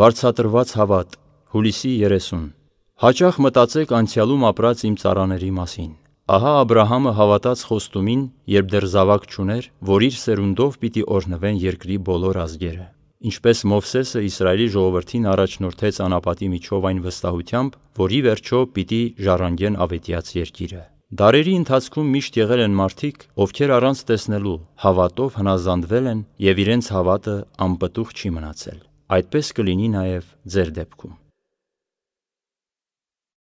Վարձատրված հավատ, հուլիսի 30 Հաճախ մտածեք անցյալում ապրած իմ цаրաների մասին։ Ահա Աբ รา համը հավատաց խոստումին, երբ դեռ զավակ չուներ, որ իր սերունդով պիտի օրհնվեն երկրի բոլոր ազգերը։ Ինչպես Մովսեսը Իսրայելի ժողովրդին առաջնորդեց անապատի միջով այն վստահությամբ, որ ի վերջո պիտի ժառանգեն ավետիաց երկիրը։ Դարերի ընթացքում միշտ եղել են մարդիկ, ովքեր առանց տեսնելու հավատով հնազանդվել են եւ իրենց հավատը անպտուղ չի մնացել։ Այդպես կլինի նաև ձեր դեպքում։